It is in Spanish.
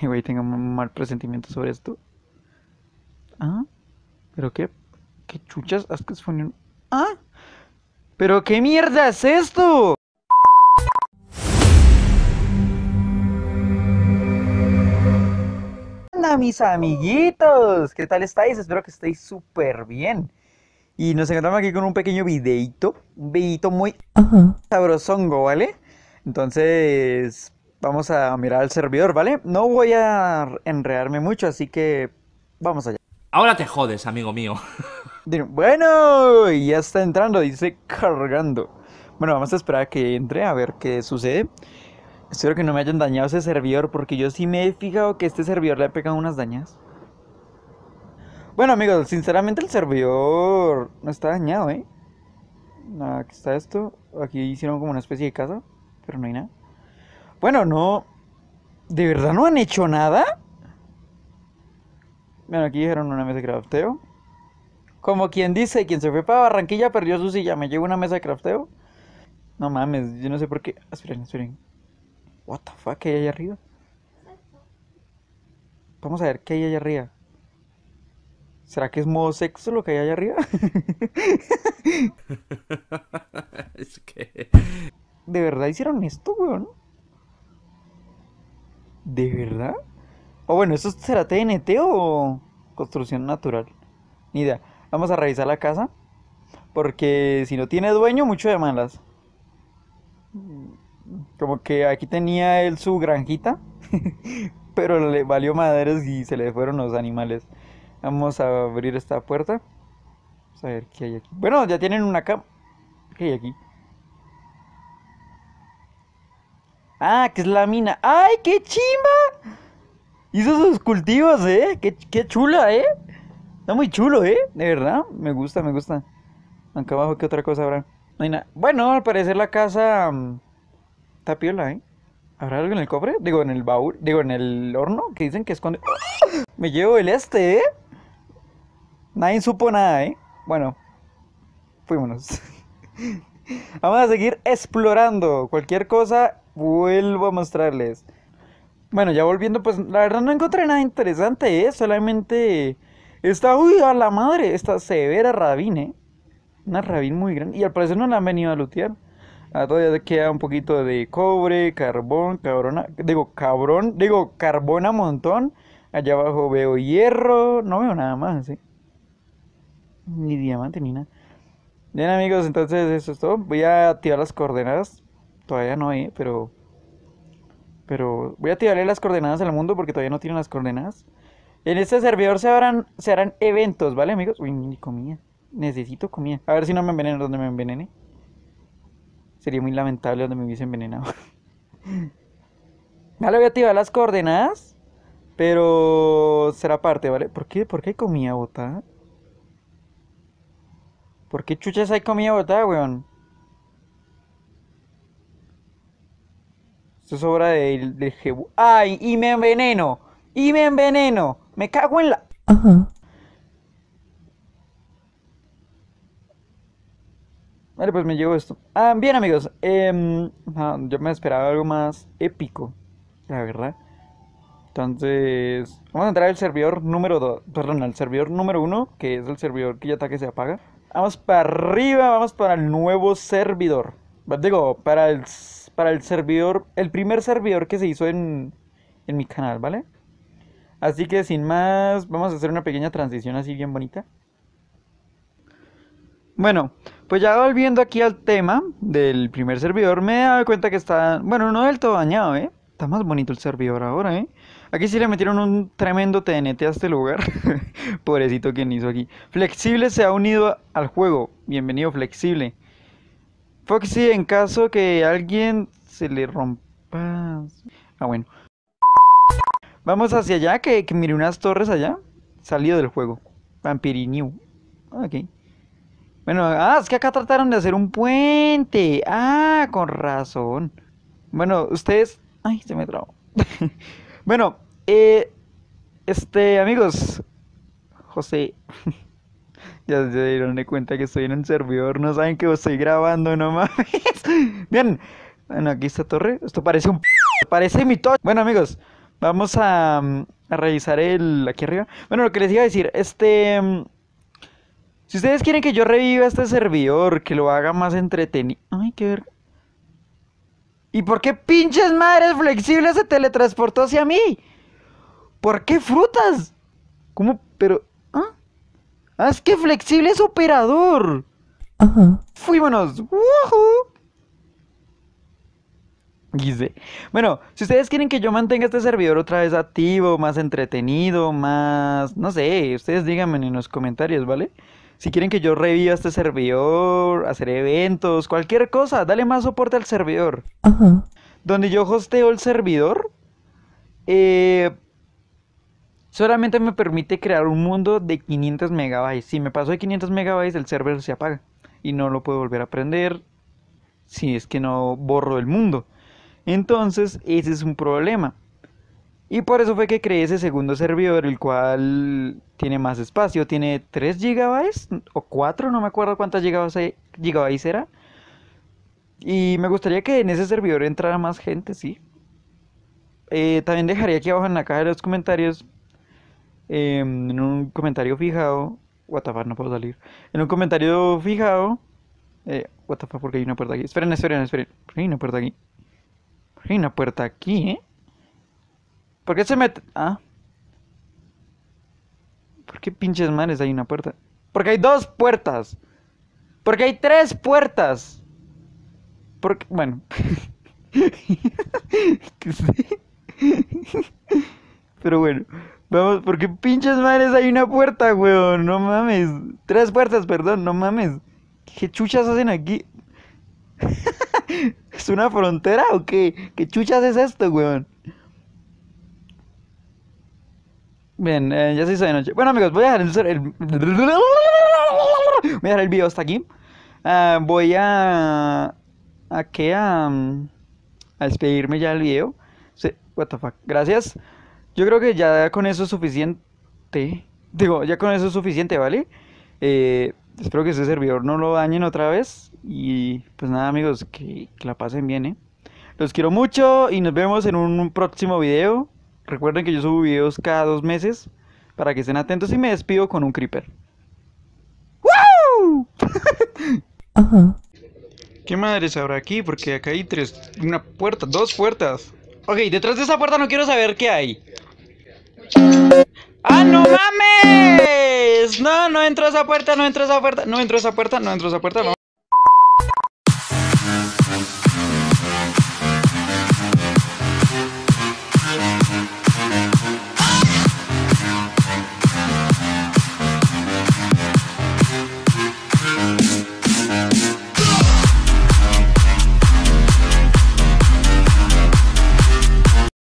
Y güey, tengo un mal presentimiento sobre esto. ¿Ah? ¿Pero qué? ¿Qué chuchas? ¿Ah? ¿Pero qué mierda es esto? Hola mis amiguitos, ¿qué tal estáis? Espero que estéis súper bien. Y nos encontramos aquí con un pequeño videito, un videito muy uh sabrosongo, ¿vale? Entonces, Vamos a mirar al servidor, ¿vale? No voy a enredarme mucho, así que vamos allá. Ahora te jodes, amigo mío. Bueno, ya está entrando, dice cargando. Bueno, vamos a esperar a que entre a ver qué sucede. Espero que no me hayan dañado ese servidor porque yo sí me he fijado que este servidor le ha pegado unas dañas. Bueno, amigos, sinceramente el servidor no está dañado, ¿eh? Aquí está esto. Aquí hicieron como una especie de casa, pero no hay nada. Bueno, no. ¿De verdad no han hecho nada? Bueno, aquí dijeron una mesa de crafteo. Como quien dice, quien se fue para Barranquilla perdió su silla. Me llevo una mesa de crafteo. No mames, yo no sé por qué. Ah, esperen, esperen. What the fuck, ¿qué hay allá arriba? Vamos a ver qué hay allá arriba. ¿Será que es modo sexo lo que hay allá arriba? es que. ¿De verdad hicieron esto, weón? ¿De verdad? O bueno, ¿eso será TNT o construcción natural? Ni idea. Vamos a revisar la casa. Porque si no tiene dueño, mucho de malas. Mm, como que aquí tenía él su granjita. pero le valió madres y se le fueron los animales. Vamos a abrir esta puerta. Vamos a ver qué hay aquí. Bueno, ya tienen una cama. ¿Qué hay aquí? Ah, que es la mina. ¡Ay, qué chimba! Hizo sus cultivos, ¿eh? Qué, chula, ¿eh? Está muy chulo, ¿eh? De verdad, me gusta, me gusta. Acá abajo, ¿qué otra cosa habrá? No hay nada. Bueno, al parecer la casa mm, está ¿eh? ¿Habrá algo en el cofre? Digo, en el baúl. Digo, en el horno que dicen que esconde. ¡Ah! Me llevo el este, ¿eh? Nadie supo nada, ¿eh? Bueno, fuímonos. Vamos a seguir explorando. Cualquier cosa vuelvo a mostrarles. Bueno, ya volviendo, pues la verdad no encontré nada interesante, ¿eh? solamente está, uy, a la madre, esta severa rabín, ¿eh? Una rabín muy grande, y al parecer no la han venido a lutear. Ah, todavía queda un poquito de cobre, carbón, cabrona, digo, cabrón, digo, carbón a montón. Allá abajo veo hierro, no veo nada más, ¿eh? Ni diamante, ni nada. Bien amigos, entonces eso es todo. Voy a activar las coordenadas Todavía no, hay, eh, pero. Pero voy a tirarle las coordenadas al mundo porque todavía no tienen las coordenadas. En este servidor se harán, se harán eventos, ¿vale, amigos? Uy, ni comida. Necesito comida. A ver si no me envenenan donde me envenene. Sería muy lamentable donde me hubiese envenenado. vale, voy a tirar las coordenadas. Pero será parte, ¿vale? ¿Por qué, ¿Por qué hay comida botada? ¿Por qué chuchas hay comida botada, weón? Esto es obra del, Jebu. ¡Ay! ¡Y me enveneno! ¡Y me enveneno! ¡Me cago en la. Ajá. Vale, pues me llevo esto. Ah, bien, amigos. Em, ah, yo me esperaba algo más épico, la verdad. Entonces, vamos a entrar al servidor número 2. Perdón, al servidor número 1, que es el servidor que ya está que se apaga. Vamos para arriba, vamos para el nuevo servidor. Digo, para el para el servidor, el primer servidor que se hizo en, en mi canal, ¿vale? Así que sin más, vamos a hacer una pequeña transición así bien bonita. Bueno, pues ya volviendo aquí al tema del primer servidor, me he dado cuenta que está, bueno, no del todo dañado, ¿eh? Está más bonito el servidor ahora, ¿eh? Aquí sí le metieron un tremendo TNT a este lugar. Pobrecito quien hizo aquí. Flexible se ha unido al juego. Bienvenido, Flexible. Foxy, en caso que alguien se le rompa... Ah, bueno. Vamos hacia allá, que, que unas torres allá. Salido del juego. vampiriniu, Ok. Bueno, ah, es que acá trataron de hacer un puente. Ah, con razón. Bueno, ustedes... Ay, se me trabó. bueno, eh, este, amigos. José. Ya se dieron de cuenta que estoy en un servidor, no saben que estoy grabando, no mames. Bien, bueno, aquí está Torre. Esto parece un... Parece mi torre. Bueno, amigos, vamos a, mm, a revisar el... Aquí arriba. Bueno, lo que les iba a decir, este... Mm, si ustedes quieren que yo reviva este servidor, que lo haga más entretenido... Ay, qué ver... ¿Y por qué pinches madres flexibles se teletransportó hacia mí? ¿Por qué frutas? ¿Cómo? Pero es que flexible es operador! Ajá. ¡Fuímonos! ¡Woohoo! Dice. Bueno, si ustedes quieren que yo mantenga este servidor otra vez activo, más entretenido, más. No sé, ustedes díganme en los comentarios, ¿vale? Si quieren que yo reviva este servidor, hacer eventos, cualquier cosa, dale más soporte al servidor. Ajá. Donde yo hosteo el servidor, eh, solamente me permite crear un mundo de 500 megabytes. Si me paso de 500 megabytes, el server se apaga y no lo puedo volver a prender si es que no borro el mundo. Entonces, ese es un problema. Y por eso fue que creé ese segundo servidor, el cual tiene más espacio, tiene 3 GB o 4, no me acuerdo cuántas gigabytes era. Y me gustaría que en ese servidor entrara más gente, sí. Eh, también dejaría aquí abajo en la caja de los comentarios Em, en un comentario fijado, WTF, no puedo salir, en un comentario fijado, eh, ¿por porque hay una puerta aquí, esperen, esperen, esperen, hay una puerta aquí, hay una puerta aquí, ¿eh? ¿Por qué se mete? Ah. ¿Por qué pinches madres hay una puerta? Porque hay dos puertas. Porque hay tres puertas. Porque, bueno. Pero bueno. Vamos, porque pinches madres hay una puerta, weón. No mames. Tres puertas, perdón, no mames. ¿Qué chuchas hacen aquí? ¿Es una frontera o qué? ¿Qué chuchas es esto, weón? Bien, eh, ya se hizo de noche. Bueno, amigos, voy a dejar el, Voy a dejar el video hasta aquí. Ah, voy a... ¿A qué? A, mm, a despedirme ya del video. Sí, what the fuck. Gracias. Yo creo que ya con eso es suficiente. Digo, ya con eso es suficiente, ¿vale? Eh, espero que ese servidor no lo dañen otra vez. Y pues nada, amigos, que, la pasen bien, ¿eh? Los quiero mucho y nos vemos en un, próximo video. Recuerden que yo subo videos cada dos meses. Para que estén atentos y me despido con un creeper. ¡Woo! Ajá. ¿Qué madres habrá aquí? Porque acá hay tres... Una puerta, dos puertas. Ok, detrás de esa puerta no quiero saber qué hay. ¡Ah, no mames! No, no entro a esa puerta, no entro a esa puerta, no entro a esa puerta, no entro a esa puerta. ¿no?